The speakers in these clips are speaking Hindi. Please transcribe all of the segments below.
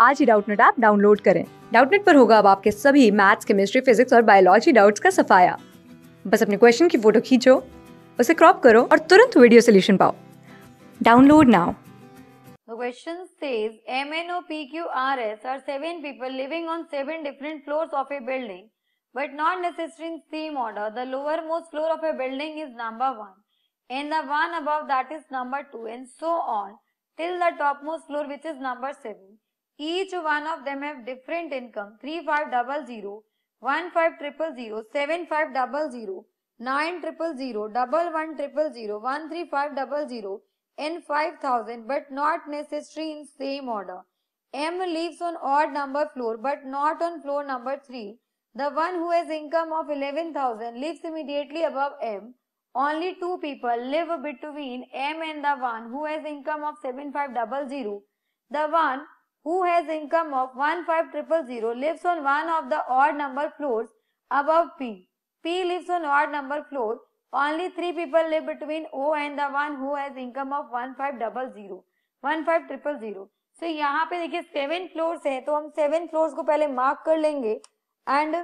आज ही डाउटनेट ऐप डाउनलोड करें डाउटनेट पर होगा अब आपके सभी मैथ्स केमिस्ट्री फिजिक्स और बायोलॉजी डाउट्स का सफाया बस अपने क्वेश्चन की फोटो खींचो उसे क्रॉप करो और तुरंत वीडियो सोल्यूशन पाओ download now The question says MNOPQRS are seven people living on seven different floors of a building, but not necessarily in same order. The lowermost floor of a building is number one, and the one above that is number two, and so on till the topmost floor, which is number seven. Each one of them have different income. 3500, 15000, and 5000 but not necessary in same order. M lives on odd number floor but not on floor number 3. The one who has income of 11,000 lives immediately above M. Only two people live between M and the one who has income of 7500. The one who has income of 15000 lives on one of the odd number floors above P. P lives on odd number floor. Only three people live between O and the one who has income of 15000. 15000. So so, यहाँ पे देखिए seven floors है तो हम seven floors को पहले mark कर लेंगे and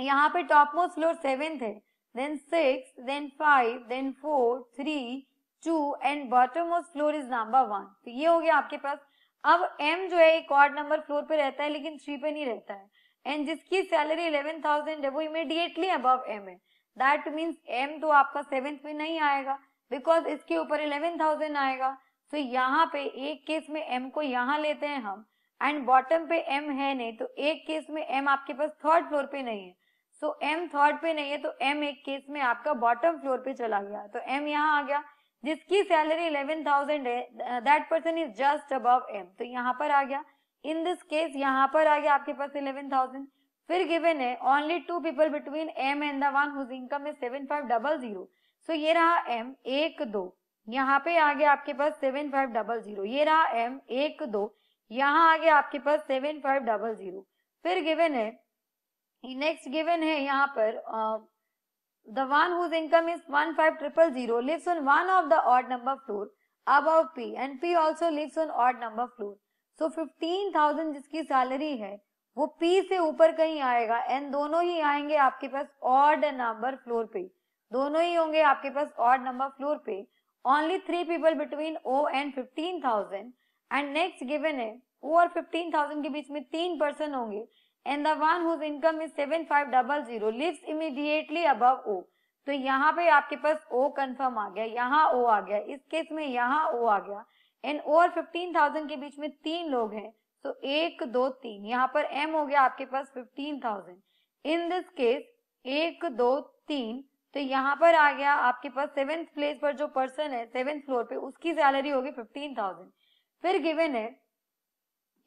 यहाँ पे top most floor seventh है then six then five then four three two and bottom most floor is number one तो ये हो गया आपके पास अब एम जो है एक ऑड नंबर फ्लोर पे रहता है लेकिन थ्री पे नहीं रहता है एंड जिसकी सैलरी इलेवन थाउजेंड है वो इमीडिएटली अबव एम है दैट मीन्स एम तो आपका सेवेंथ में नहीं आएगा बिकॉज इसके ऊपर इलेवन थाउजेंड आएगा तो so, यहाँ पे एक केस में एम को यहाँ लेते हैं हम एंड बॉटम पे एम है नहीं तो एक केस में एम आपके पास थर्ड फ्लोर पे नहीं है सो एम थर्ड पे नहीं है तो एम एक केस में आपका बॉटम फ्लोर पे चला गया तो एम यहाँ आ गया जिसकी सैलरी इलेवन थाउजेंड है that person is just above M तो यहाँ पर आ गया इन दिस केस यहाँ पर आ गया आपके पास इलेवन थाउजेंड फिर गिवन है only two people between M and the one whose income is seven five double zero so ये रहा एम एक दो यहाँ पे आ गया आपके पास सेवन फाइव डबल जीरो ये रहा एम एक दो यहाँ आ गया आपके पास सेवन फाइव डबल जीरो फिर गिवन है नेक्स्ट गिवन है यहाँ पर The one whose income is 15000 lives on one of the odd number floor above P and P also lives on odd number floor. So 15000 जिसकी सैलरी है वो P से ऊपर कहीं आएगा एंड दोनों ही आएंगे आपके पास ऑड नंबर फ्लोर पे दोनों ही होंगे आपके पास ऑड नंबर फ्लोर पे only three people between O and fifteen thousand and next given है ओ और फिफ्टीन थाउजेंड के बीच में तीन पर्सन होंगे and the one whose income is seven five double zero lives immediately above O तो यहाँ पे आपके पास ओ कंफर्म आ गया यहाँ ओ आ गया इस केस में यहाँ ओ आ गया एंड ओ और फिफ्टीन थाउजेंड के बीच में तीन लोग हैं तो एक दो तीन यहाँ पर एम हो गया आपके पास fifteen thousand in this case एक दो तीन तो यहाँ पर आ गया आपके पास सेवेंथ प्लेस पर जो पर्सन है सेवेंथ फ्लोर पे उसकी सैलरी होगी फिफ्टीन थाउजेंड फिर गिवेन है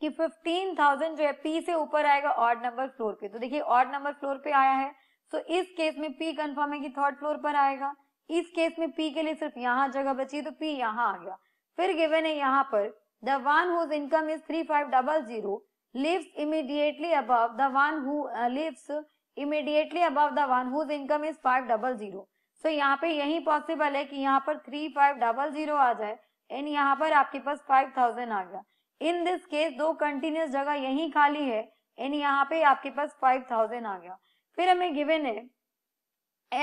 कि 15,000 जो है P से ऊपर आएगा ऑर्ड नंबर फ्लोर पे तो देखिए ऑर्ड नंबर फ्लोर पे आया है सो so, इस केस में P कंफर्म है कि थर्ड फ्लोर पर आएगा इस केस में P के लिए सिर्फ यहाँ जगह बची तो P यहाँ आ गया फिर गिवन है यहाँ पर the one income is three five double zero lives immediately above the one lives immediately above the one income is five double zero so यहाँ पे यही पॉसिबल है कि यहाँ पर थ्री फाइव डबल जीरो आ जाए एंड यहाँ पर आपके पास फाइव थाउजेंड आ गया इन दिस केस दो कंटिन्यूस जगह यही खाली है एंड यहाँ पे आपके पास फाइव थाउजेंड आ गया फिर हमें गिवेन है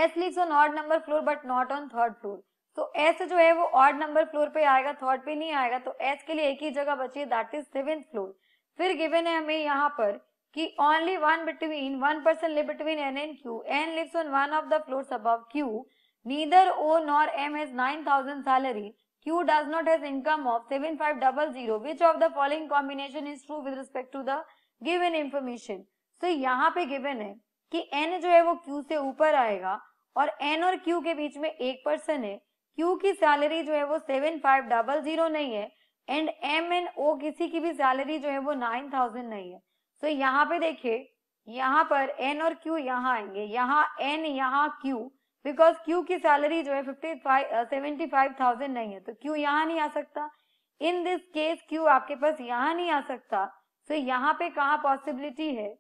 S lives on odd number floor but not on third floor तो एस जो है वो ऑर्ड नंबर फ्लोर पे आएगा थर्ड पे नहीं आएगा तो एस के लिए एक ही जगह बची है दैट इज सेवेंथ फ्लोर फिर गिवेन है हमें यहाँ पर कि only one between one person live between N and Q N lives on one of the floors above Q neither O nor M has nine thousand salary Q does not has income of 7500 which of the following combination is true with respect to the given information so यहाँ पे given है कि n जो है वो Q से ऊपर आएगा और n और Q के बीच में एक पर्सन है Q की सैलरी जो है वो सेवन फाइव डबल जीरो नहीं है एंड एम एंड ओ किसी की भी सैलरी जो है वो नाइन थाउजेंड नहीं है सो so, यहाँ पे देखिए यहाँ पर एन और क्यू यहाँ आएंगे यहाँ एन यहाँ क्यू बिकॉज क्यू की सैलरी जो है fifty five seventy five thousand नहीं है तो क्यू यहाँ नहीं आ सकता इन दिस केस क्यू आपके पास यहाँ नहीं आ सकता सो so यहाँ पे कहा पॉसिबिलिटी है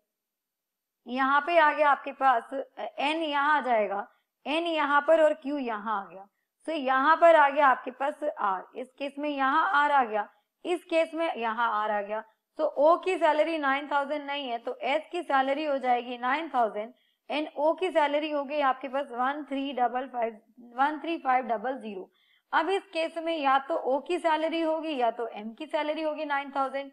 यहाँ पे आ गया आपके पास एन uh, यहाँ आ जाएगा एन यहाँ पर और क्यू यहाँ आ गया सो so यहाँ पर आ गया आपके पास आर इस केस में यहाँ आर आ गया इस केस में यहाँ आर आ गया तो ओ की सैलरी नाइन थाउजेंड नहीं है तो एस की सैलरी हो जाएगी नाइन थाउजेंड एंड ओ की सैलरी हो गई आपके पास one three double five one three five double zero अब इस केस में या तो ओ की सैलरी होगी या तो एम की सैलरी होगी नाइन थाउजेंड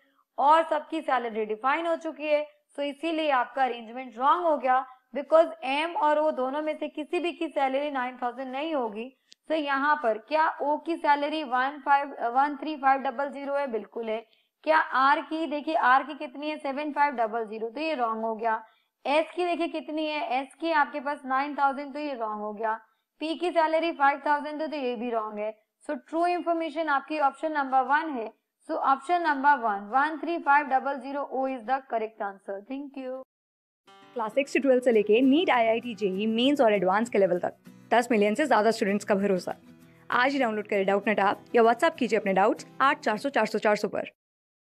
और सबकी सैलरी डिफाइन हो चुकी है सो so इसीलिए आपका अरेंजमेंट रॉन्ग हो गया बिकॉज एम और ओ दोनों में से किसी भी की सैलरी नाइन थाउजेंड नहीं होगी सो so यहाँ पर क्या ओ की salary one five one three five double zero है बिल्कुल है क्या आर की देखिए आर की कितनी है सेवन फाइव डबल जीरो तो ये रॉन्ग हो गया एस की देखिए कितनी है एस की आपके पास नाइन थाउजेंड तो ये रॉन्ग हो गया पी की सैलरी फाइव थाउजेंड तो, ये भी रॉन्ग है सो ट्रू इन्फॉर्मेशन आपकी ऑप्शन नंबर वन है so option number one one three five double zero O is the correct answer thank you class six से ट्वेल्थ से लेके NEET I I T JEE Mains और एडवांस के लेवल तक दस मिलियन से ज्यादा स्टूडेंट्स का भरोसा आज ही डाउनलोड करें डाउट नेट आप या व्हाट्सएप कीजिए अपने डाउट्स आठ चार सौ चार सौ चार सौ पर